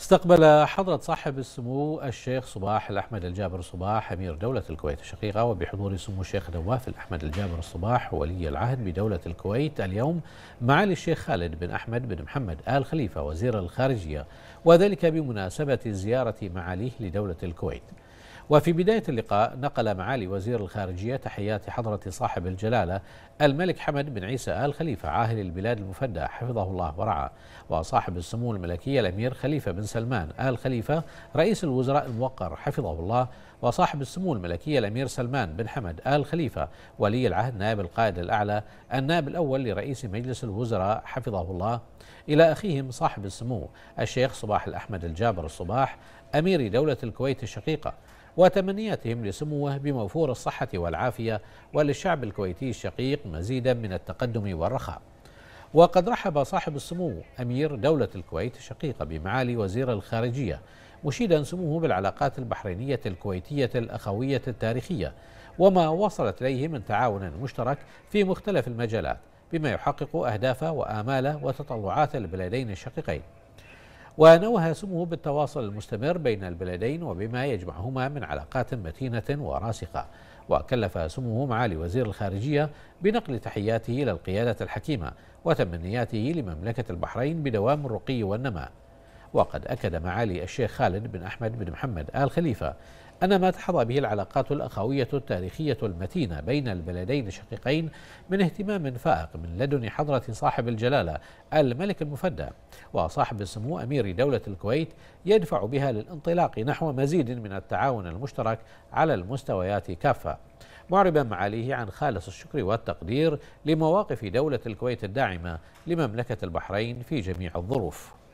استقبل حضرة صاحب السمو الشيخ صباح الأحمد الجابر صباح أمير دولة الكويت الشقيقة وبحضور سمو الشيخ نواف الأحمد الجابر الصباح ولي العهد بدولة الكويت اليوم معالي الشيخ خالد بن أحمد بن محمد آل خليفة وزير الخارجية وذلك بمناسبة زيارة معاليه لدولة الكويت وفي بداية اللقاء نقل معالي وزير الخارجية تحيات حضرة صاحب الجلالة الملك حمد بن عيسى آل خليفة عاهل البلاد المفدى حفظه الله ورعاه وصاحب السمو الملكية الأمير خليفة بن سلمان آل خليفة رئيس الوزراء الموقر حفظه الله وصاحب السمو الملكية الأمير سلمان بن حمد آل خليفة ولي العهد نائب القائد الأعلى النائب الأول لرئيس مجلس الوزراء حفظه الله إلى أخيهم صاحب السمو الشيخ صباح الأحمد الجابر الصباح أمير دولة الكويت الشقيقة وتمنياتهم لسموه بموفور الصحة والعافية وللشعب الكويتي الشقيق مزيدا من التقدم والرخاء وقد رحب صاحب السمو أمير دولة الكويت الشقيقة بمعالي وزير الخارجية مشيدا سموه بالعلاقات البحرينية الكويتية الأخوية التاريخية وما وصلت إليه من تعاون مشترك في مختلف المجالات بما يحقق أهداف وآمال وتطلعات البلدين الشقيقين ونوه سمو بالتواصل المستمر بين البلدين وبما يجمعهما من علاقات متينة وراسخة وكلف سموه معالي وزير الخارجية بنقل تحياته إلى القيادة الحكيمة وتمنياته لمملكة البحرين بدوام الرقي والنماء وقد أكد معالي الشيخ خالد بن أحمد بن محمد آل خليفة أن ما تحظى به العلاقات الأخوية التاريخية المتينة بين البلدين الشقيقين من اهتمام فائق من لدن حضرة صاحب الجلالة الملك المفدى وصاحب السمو أمير دولة الكويت يدفع بها للانطلاق نحو مزيد من التعاون المشترك على المستويات كافة معربا معاليه عن خالص الشكر والتقدير لمواقف دولة الكويت الداعمة لمملكة البحرين في جميع الظروف